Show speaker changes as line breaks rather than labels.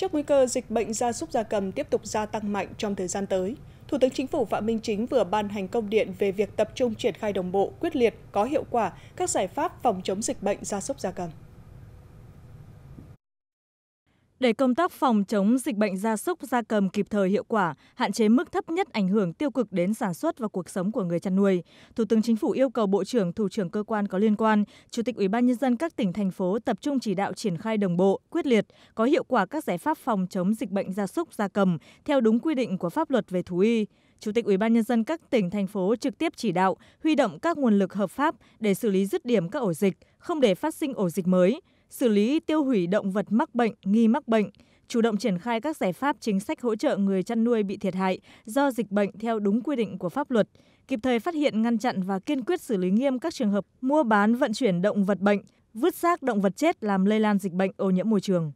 Trước nguy cơ dịch bệnh gia súc gia cầm tiếp tục gia tăng mạnh trong thời gian tới, Thủ tướng Chính phủ Phạm Minh Chính vừa ban hành công điện về việc tập trung triển khai đồng bộ, quyết liệt, có hiệu quả các giải pháp phòng chống dịch bệnh gia súc gia cầm
để công tác phòng chống dịch bệnh gia súc gia cầm kịp thời hiệu quả hạn chế mức thấp nhất ảnh hưởng tiêu cực đến sản xuất và cuộc sống của người chăn nuôi thủ tướng chính phủ yêu cầu bộ trưởng thủ trưởng cơ quan có liên quan chủ tịch ủy ban nhân dân các tỉnh thành phố tập trung chỉ đạo triển khai đồng bộ quyết liệt có hiệu quả các giải pháp phòng chống dịch bệnh gia súc gia cầm theo đúng quy định của pháp luật về thú y Chủ tịch Ủy ban nhân dân các tỉnh thành phố trực tiếp chỉ đạo huy động các nguồn lực hợp pháp để xử lý dứt điểm các ổ dịch, không để phát sinh ổ dịch mới xử lý tiêu hủy động vật mắc bệnh nghi mắc bệnh chủ động triển khai các giải pháp chính sách hỗ trợ người chăn nuôi bị thiệt hại do dịch bệnh theo đúng quy định của pháp luật kịp thời phát hiện ngăn chặn và kiên quyết xử lý nghiêm các trường hợp mua bán vận chuyển động vật bệnh vứt xác động vật chết làm lây lan dịch bệnh ô nhiễm môi trường